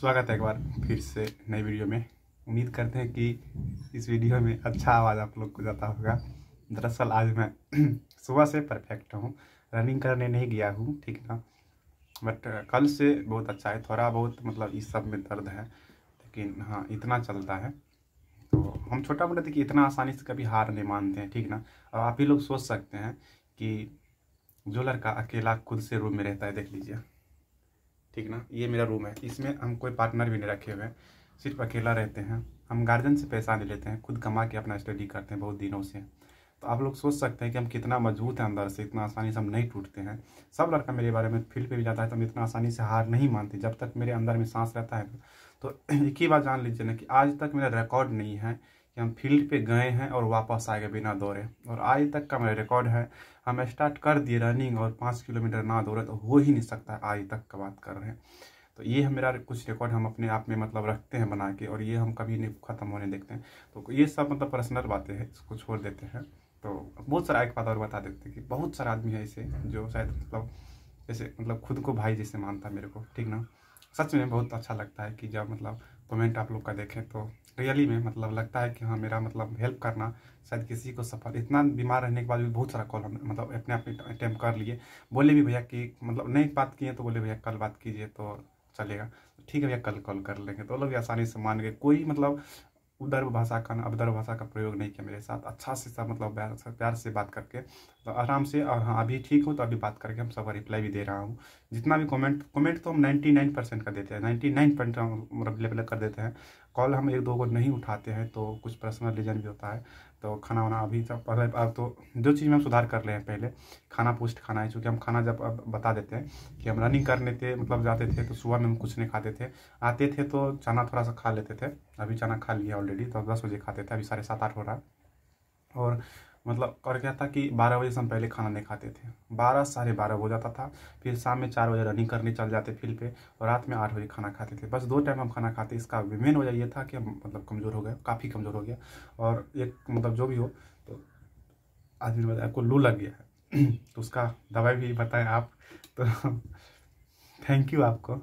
स्वागत है एक बार फिर से नई वीडियो में उम्मीद करते हैं कि इस वीडियो में अच्छा आवाज़ आप लोग को जाता होगा दरअसल आज मैं सुबह से परफेक्ट हूँ रनिंग करने नहीं गया हूँ ठीक ना बट कल से बहुत अच्छा है थोड़ा बहुत मतलब इस सब में दर्द है लेकिन हाँ इतना चलता है तो हम छोटा मोटा देखिए इतना आसानी से कभी हार नहीं मानते हैं ठीक ना और आप ही लोग सोच सकते हैं कि जो लड़का अकेला खुद से रूम में रहता है देख लीजिए ठीक ना ये मेरा रूम है इसमें हम कोई पार्टनर भी नहीं रखे हुए हैं सिर्फ अकेला रहते हैं हम गार्जियन से पैसा नहीं लेते हैं खुद कमा के अपना स्टडी करते हैं बहुत दिनों से तो आप लोग सोच सकते हैं कि हम कितना मजबूत हैं अंदर से इतना आसानी से हम नहीं टूटते हैं सब लड़का मेरे बारे में फील्ड पर भी जाता है तो हम इतना आसानी से हार नहीं मानते जब तक मेरे अंदर में सांस रहता है तो एक ही बात जान लीजिए ना कि आज तक मेरा रिकॉर्ड नहीं है कि हम फील्ड पे गए हैं और वापस आ गए बिना दौड़े और आज तक का मेरा रिकॉर्ड है हम स्टार्ट कर दिए रनिंग और पाँच किलोमीटर ना दौड़े तो हो ही नहीं सकता आज तक का बात कर रहे हैं तो ये है मेरा कुछ रिकॉर्ड हम अपने आप में मतलब रखते हैं बना के और ये हम कभी नहीं ख़त्म होने देखते हैं तो ये सब मतलब पर्सनल बातें हैं इसको छोड़ देते हैं तो बहुत सारा एक बात और बता देते हैं कि बहुत सारा आदमी है ऐसे जो शायद मतलब जैसे मतलब खुद को भाई जैसे मानता है मेरे को ठीक ना सच में बहुत अच्छा लगता है कि जब मतलब कमेंट आप लोग का देखें तो रियली में मतलब लगता है कि हाँ मेरा मतलब हेल्प करना शायद किसी को सफल इतना बीमार रहने के बाद भी बहुत सारा कॉल मतलब अपने आप अटैम्प कर लिए बोले भी भैया कि मतलब नहीं बात किए तो बोले भैया कल बात कीजिए तो चलेगा तो ठीक है भैया कल कॉल कर लेंगे तो लोग आसानी से मान गए कोई मतलब उदर्भ भाषा का अवदर्भ भाषा का प्रयोग नहीं किया मेरे साथ अच्छा से सब मतलब प्यार से प्यार से बात करके तो आराम से और हाँ अभी ठीक हो तो अभी बात करके हम सबका रिप्लाई भी दे रहा हूँ जितना भी कमेंट कमेंट तो हम नाइन्टी नाइन परसेंट का देते हैं नाइन्टी नाइन परसेंट हम रिप्लाई कर देते हैं कॉल हम एक दो को नहीं उठाते हैं तो कुछ पर्सनल रीजन भी होता है तो खाना वाना अभी सब पहले अब तो जो चीज़ में हम सुधार कर रहे हैं पहले खाना पुष्ट खाना है चूँकि हम खाना जब अब बता देते हैं कि हम रनिंग करने थे मतलब जाते थे तो सुबह में हम कुछ नहीं खाते थे आते थे तो चना थोड़ा सा खा लेते थे अभी चना खा लिया ऑलरेडी तो दस बजे खाते थे अभी साढ़े सात आठ हो रहा है और मतलब और क्या था कि बारह बजे से हम पहले खाना नहीं खाते थे बारह साढ़े बारह हो जाता था फिर शाम में चार बजे रनिंग करने चल जाते फील्ड पे और रात में आठ बजे खाना खाते थे बस दो टाइम हम खाना खाते इसका मेन वजह यह था कि हम मतलब कमज़ोर हो गए काफ़ी कमज़ोर हो गया और एक मतलब जो भी हो तो आदमी ने बताया आपको लू लग गया है तो उसका दवाई भी बताएं आप तो थैंक यू आपको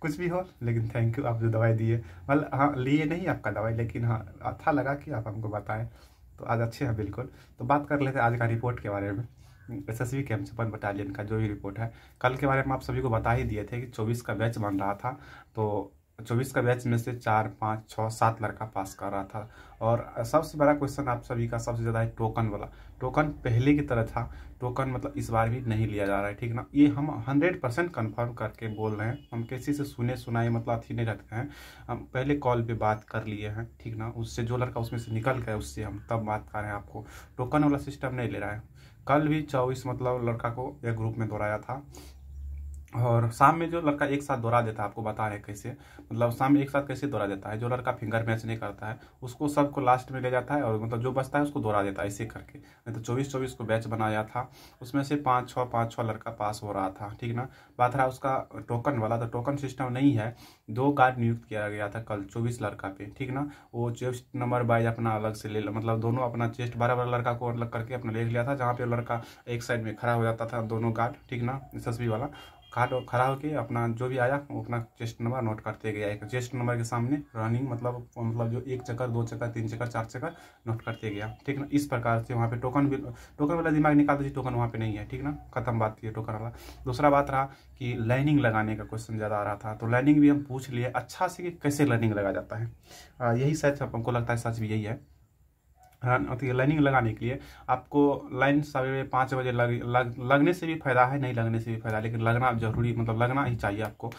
कुछ भी हो लेकिन थैंक यू आप जो दवाई दिए मतलब हाँ लिए नहीं आपका दवाई लेकिन हाँ अच्छा लगा कि आप हमको बताएं तो आज अच्छे हैं बिल्कुल तो बात कर लेते हैं आज का रिपोर्ट के बारे में एस एस बी के एमचपन बटालियन का जो भी रिपोर्ट है कल के बारे में आप सभी को बता ही दिए थे कि चौबीस का बैच बन रहा था तो चौबीस का बैच में से चार पाँच छः सात लड़का पास कर रहा था और सबसे बड़ा क्वेश्चन आप सभी का सबसे ज़्यादा है टोकन वाला टोकन पहले की तरह था टोकन मतलब इस बार भी नहीं लिया जा रहा है ठीक ना ये हम हंड्रेड परसेंट कन्फर्म करके बोल रहे हैं हम किसी से सुने सुनाए मतलब अथी नहीं रखते हैं हम पहले कॉल पर बात कर लिए हैं ठीक ना उससे जो लड़का उसमें से निकल गया उससे हम तब बात कर रहे हैं आपको टोकन वाला सिस्टम नहीं ले रहा है कल भी चौबीस मतलब लड़का को एक ग्रुप में दोहराया था और शाम में जो लड़का एक साथ दोहरा देता है आपको बता रहे कैसे मतलब शाम में एक साथ कैसे दोहरा देता है जो लड़का फिंगर मैच नहीं करता है उसको सबको लास्ट में ले जाता है और मतलब जो बचता है उसको दोहरा देता है ऐसे करके नहीं तो चौबीस चौबीस को बैच बनाया था उसमें से पाँच छः पाँच छः लड़का पास हो रहा था ठीक ना बात रहा उसका टोकन वाला तो टोकन सिस्टम नहीं है दो कार्ड नियुक्त किया गया था कल चौबीस लड़का पे ठीक ना वो चेस्ट नंबर वाइज अपना अलग से ले मतलब दोनों अपना चेस्ट बारह बारह लड़का को अलग करके अपना ले लिया था जहाँ पे लड़का एक साइड में खड़ा हो जाता था दोनों गार्ड ठीक ना एस वाला खाट खड़ा होकर अपना जो भी आया वो अपना चेस्ट नंबर नोट करते गया एक चेस्ट नंबर के सामने रनिंग मतलब मतलब जो एक चक्कर दो चक्कर तीन चक्कर चार चक्कर नोट करते गया ठीक ना इस प्रकार से वहाँ पे टोकन भी टोकन वाला दिमाग निकाल दीजिए टोकन वहाँ पे नहीं है ठीक ना खत्म बात की टोकन वाला दूसरा बात रहा कि लाइनिंग लगाने का क्वेश्चन ज़्यादा आ रहा था तो लाइनिंग भी हम पूछ लिए अच्छा से कि कैसे लाइनिंग लगा जाता है यही शायद हमको लगता है सच भी यही है हाँ, तो लाइनिंग लगाने के लिए आपको लाइन सवेरे पाँच बजे लग, लग लगने से भी फायदा है नहीं लगने से भी फायदा लेकिन लगना जरूरी मतलब लगना ही चाहिए आपको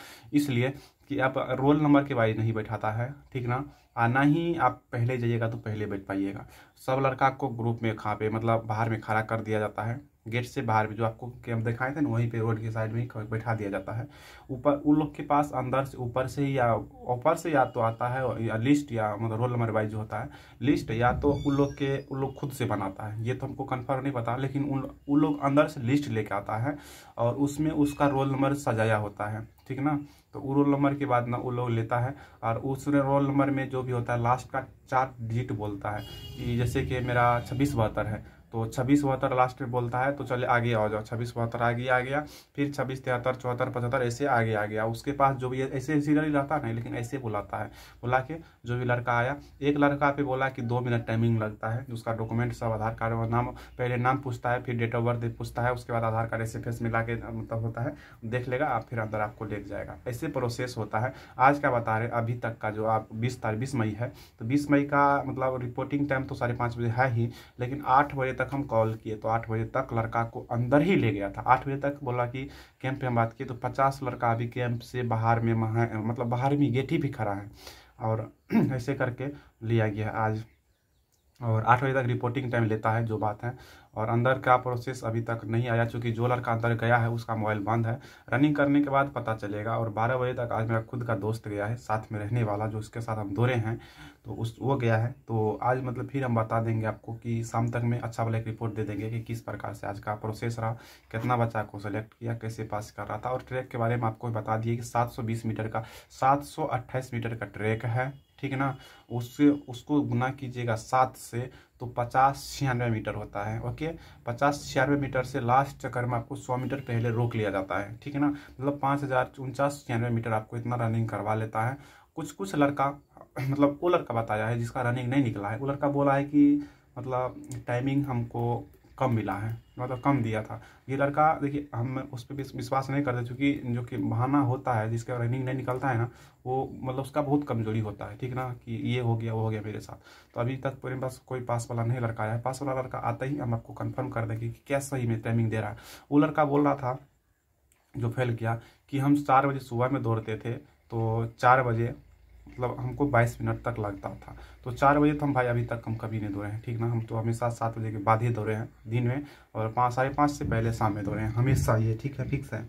इसलिए कि आप रोल नंबर के बारे नहीं बैठाता है ठीक ना ना ही आप पहले जाइएगा तो पहले बैठ पाइएगा सब लड़का को ग्रुप में खा पे मतलब बाहर में खड़ा कर दिया जाता है गेट से बाहर भी जो आपको कैंप दिखाए थे ना वहीं पे रोड के साइड में ही बैठा दिया जाता है ऊपर उन लोग के पास अंदर से ऊपर से या ऊपर से या तो आता है या लिस्ट या मतलब रोल नंबर वाइज जो होता है लिस्ट या तो उन लोग के उन लोग खुद से बनाता है ये तो हमको कन्फर्म नहीं पता लेकिन उन उन लोग अंदर से लिस्ट लेके आता है और उसमें उसका रोल नंबर सजाया होता है ठीक ना तो वो रोल नंबर के बाद ना वो लोग लेता है और उस रोल नंबर में जो भी होता है लास्ट का चार डिजिट बोलता है जैसे कि मेरा छब्बीस बहत्तर है तो छब्बीस बहत्तर लास्ट में बोलता है तो चले आगे आ जाओ छब्बीस बहत्तर आगे आ गया फिर छब्बीस तिहत्तर चौहत्तर पचहत्तर ऐसे आगे आ गया उसके पास जो भी ऐसे सीरियल रहता नहीं लेकिन ऐसे बुलाता है बुला के जो भी लड़का आया एक लड़का पे बोला कि दो मिनट टाइमिंग लगता है उसका डॉक्यूमेंट सब आधार कार्ड और नाम पहले नाम पूछता है फिर डेट ऑफ बर्थ पूछता है उसके बाद आधार कार्ड ऐसे फेस मिला के मतलब होता है देख लेगा आप फिर अंदर आपको ले जाएगा ऐसे प्रोसेस होता है आज का बता रहे अभी तक का जो आप बीस तारीख बीस मई है तो बीस मई का मतलब रिपोर्टिंग टाइम तो साढ़े पाँच बजे है ही लेकिन आठ बजे तक तक हम कॉल किए तो आठ बजे तक लड़का को अंदर ही ले गया था आठ बजे तक बोला कि कैंप पे हम बात किए तो पचास लड़का अभी कैंप से बाहर में महा मतलब बाहर में गेट ही भी खड़ा है और ऐसे करके लिया गया आज और आठ बजे तक रिपोर्टिंग टाइम लेता है जो बात है और अंदर का प्रोसेस अभी तक नहीं आया चूँकि जो लड़का अंदर गया है उसका मोबाइल बंद है रनिंग करने के बाद पता चलेगा और बारह बजे तक आज मेरा खुद का दोस्त गया है साथ में रहने वाला जो उसके साथ हम दौरे हैं तो उस वो गया है तो आज मतलब फिर हम बता देंगे आपको कि शाम तक में अच्छा वाला एक रिपोर्ट दे देंगे कि किस प्रकार से आज का प्रोसेस रहा कितना बच्चा को सेलेक्ट किया कैसे पास कर रहा था और ट्रैक के बारे में आपको बता दिए कि सात मीटर का सात मीटर का ट्रैक है ठीक है ना उससे उसको गुना कीजिएगा सात से तो पचास छियानवे मीटर होता है ओके पचास छियानवे मीटर से लास्ट चक्कर में आपको सौ मीटर पहले रोक लिया जाता है ठीक है ना मतलब पाँच हज़ार उनचास छियानवे मीटर आपको इतना रनिंग करवा लेता है कुछ कुछ लड़का मतलब वो लड़का बताया है जिसका रनिंग नहीं निकला है वो लड़का बोला है कि मतलब टाइमिंग हमको कम मिला है मतलब कम दिया था ये लड़का देखिए हम उस पर विश्वास नहीं करते चूँकि जो कि बहाना होता है जिसका रनिंग नहीं निकलता है ना वो मतलब उसका बहुत कमजोरी होता है ठीक ना कि ये हो गया वो हो गया मेरे साथ तो अभी तक मेरे पास कोई पास वाला नहीं लड़का आया है पास वाला लड़का आता ही हम आपको कन्फर्म कर देंगे कि क्या सही में टाइमिंग दे रहा है वो लड़का बोल रहा था जो फेल किया कि हम चार बजे सुबह में दौड़ते थे तो चार बजे मतलब हमको 22 मिनट तक लगता था तो चार बजे तो हम भाई अभी तक हम कभी नहीं दौड़े हैं ठीक ना हम तो हमेशा सात बजे के बाद ही दौड़े हैं दिन में और पाँच साढ़े पाँच से पहले शाम में दौड़े हैं हमेशा ये ठीक है फिक्स है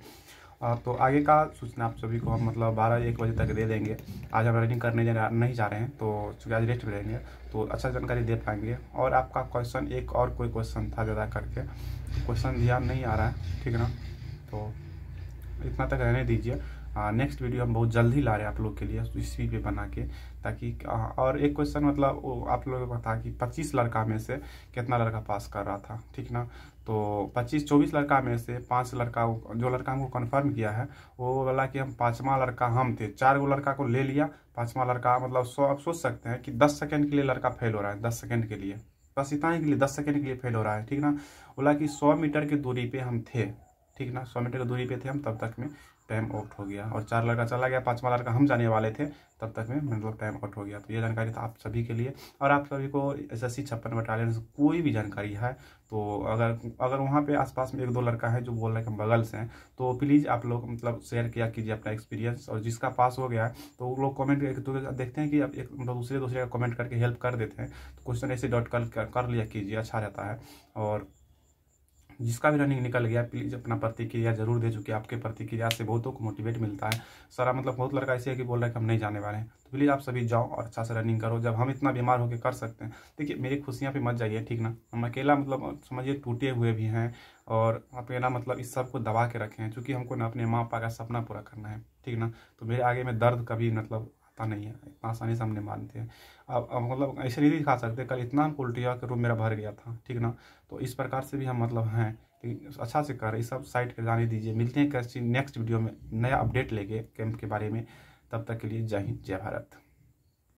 तो आगे का सूचना आप सभी को हम मतलब बारह एक बजे तक दे देंगे आज हम रनिंग करने नहीं जा रहे हैं तो चूँकि आज रेस्ट रहेंगे तो अच्छा जानकारी दे पाएंगे और आपका क्वेश्चन एक और कोई क्वेश्चन था ज़्यादा करके क्वेश्चन ध्यान नहीं आ रहा है ठीक ना तो इतना तक रहने दीजिए नेक्स्ट हाँ, वीडियो हम बहुत जल्दी ला रहे हैं आप लोग के लिए तो इसी पे बना के ताकि हाँ, और एक क्वेश्चन मतलब आप लोगों को पता कि 25 लड़का में से कितना लड़का पास कर रहा था ठीक ना तो 25 24 लड़का में से पांच लड़का जो लड़का हमको कंफर्म किया है वो बोला कि हम पाँचवा लड़का हम थे चार गो लड़का को ले लिया पाँचवा लड़का मतलब सो आप सोच सकते हैं कि दस सेकेंड के लिए लड़का फेल हो रहा है दस सेकेंड के लिए बस इतना ही के लिए दस सेकेंड के लिए फेल हो रहा है ठीक ना बोला कि सौ मीटर की दूरी पर हम थे ठीक ना सौ मीटर की दूरी पे थे हम तब तक में टाइम आउट हो गया और चार लड़का चला गया पाँचवा लड़का हम जाने वाले थे तब तक में मतलब टाइम आउट हो गया तो ये जानकारी था आप सभी के लिए और आप सभी को एस एस सी छप्पन बटालियन से कोई भी जानकारी है तो अगर अगर वहाँ पे आसपास में एक दो लड़का है जो बोल रहे हैं बगल से हैं तो प्लीज़ आप लोग मतलब शेयर किया कीजिए अपना एक्सपीरियंस और जिसका पास हो गया तो वो लोग कॉमेंट एक दूसरे देखते हैं कि आप एक मतलब दूसरे दूसरे का कॉमेंट करके हेल्प कर देते हैं तो क्वेश्चन ऐसे डॉट कर लिया कीजिए अच्छा रहता है और जिसका भी रनिंग निकल गया प्लीज़ अपना प्रतिक्रिया जरूर दे चुके आपके प्रतिक्रिया से बहुतों को मोटिवेट मिलता है सारा मतलब बहुत लड़का ऐसे है कि बोल रहा है कि हम नहीं जाने वाले हैं तो प्लीज़ आप सभी जाओ और अच्छा से रनिंग करो जब हम इतना बीमार होकर कर सकते हैं देखिए मेरी खुशियाँ पे मत जाइए ठीक ना हम अकेला मतलब समझिए टूटे हुए भी हैं और अकेला मतलब इस सब को दबा के रखे हैं चूँकि हमको ना अपने माँ पापा का सपना पूरा करना है ठीक ना तो मेरे आगे में दर्द कभी मतलब पता नहीं है इतना आसानी से हमने मानते हैं अब मतलब ऐसे नहीं दिखा सकते कल इतना हमको उल्टी हुआ कि रूम मेरा भर गया था ठीक ना तो इस प्रकार से भी हम मतलब हैं कि अच्छा से कर इस सब साइट पर जाने दीजिए मिलते हैं कैसी नेक्स्ट वीडियो में नया अपडेट लेके कैंप के बारे में तब तक के लिए जय हिंद जय भारत